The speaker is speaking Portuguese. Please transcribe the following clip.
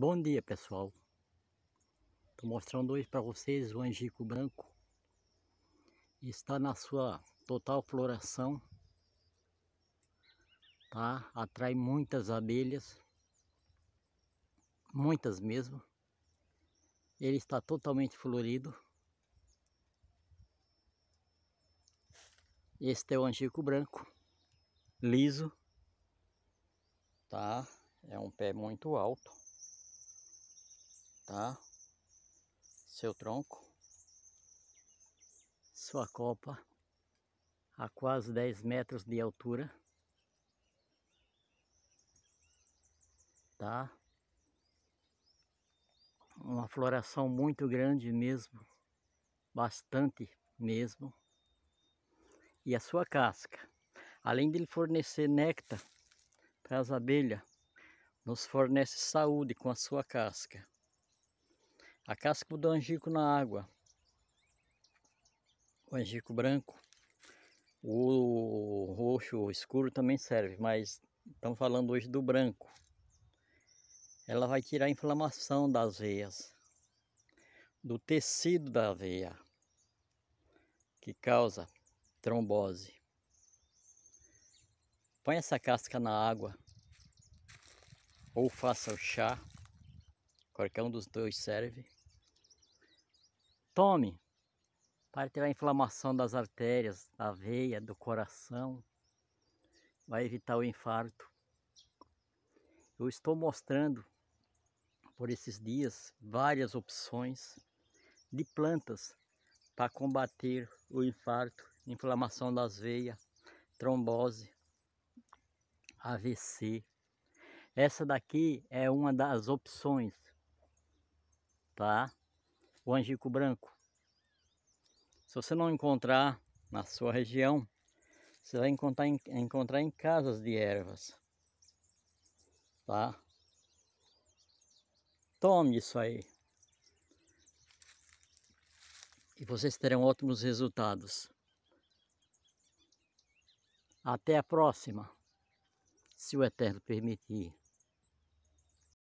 Bom dia pessoal, estou mostrando hoje para vocês o angico branco está na sua total floração, tá? atrai muitas abelhas, muitas mesmo, ele está totalmente florido, este é o angico branco, liso, tá? é um pé muito alto, tá? Seu tronco, sua copa a quase 10 metros de altura, tá? Uma floração muito grande mesmo, bastante mesmo. E a sua casca, além de fornecer néctar para as abelhas, nos fornece saúde com a sua casca a casca do angico na água, o angico branco, o roxo escuro também serve, mas estamos falando hoje do branco. Ela vai tirar a inflamação das veias, do tecido da veia, que causa trombose. Põe essa casca na água ou faça o chá, qualquer um dos dois serve tome para tirar a inflamação das artérias, da veia, do coração. Vai evitar o infarto. Eu estou mostrando por esses dias várias opções de plantas para combater o infarto, inflamação das veias, trombose, AVC. Essa daqui é uma das opções, tá? o angico branco. Se você não encontrar na sua região, você vai encontrar em, encontrar em casas de ervas, tá? Tome isso aí. E vocês terão ótimos resultados. Até a próxima, se o Eterno permitir.